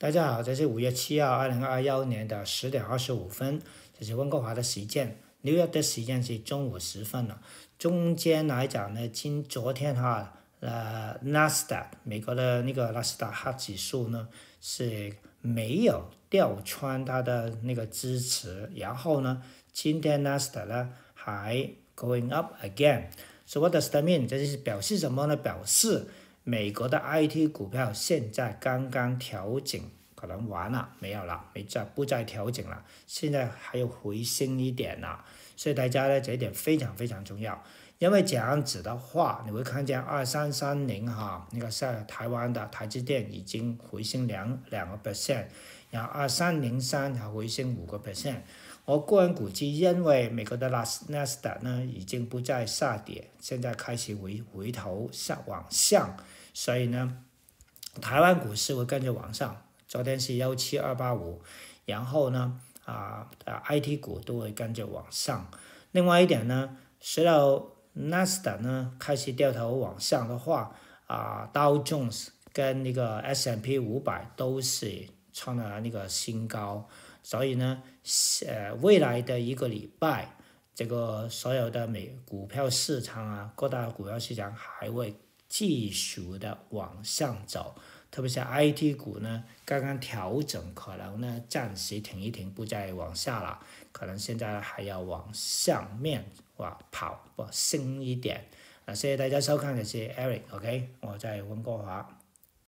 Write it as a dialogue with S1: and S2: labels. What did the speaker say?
S1: 大家好，这是五月七号二零二幺年的十点二十五分，这是温哥华的时间，纽约的时间是中午时分了。中间来讲呢，今昨天哈，呃，纳斯达，美国的那个纳斯达克指数呢是没有掉穿它的那个支持，然后呢，今天纳斯达呢还 going up again。So what does that mean？这是表示什么呢？表示美国的 I T 股票现在刚刚调整，可能完了，没有了，没再不再调整了，现在还有回升一点了，所以大家呢，这一点非常非常重要，因为这样子的话，你会看见二三三零哈，那个是台湾的台积电已经回升两两个 percent，然后二三零三还回升五个 percent。我个人估计，因为美国的纳斯达呢已经不再下跌，现在开始回回头下往上，所以呢，台湾股市会跟着往上。昨天是幺七二八五，然后呢，啊，IT 股都会跟着往上。另外一点呢，随着纳斯达呢开始掉头往上的话，啊，道琼斯跟那个 S M P 五百都是创了那个新高。所以呢，呃，未来的一个礼拜，这个所有的美股票市场啊，各大股票市场还会继续的往上走，特别是 I T 股呢，刚刚调整，可能呢暂时停一停，不再往下了，可能现在还要往上面哇跑不升一点。那谢谢大家收看，感谢 Eric，OK，我在温哥华。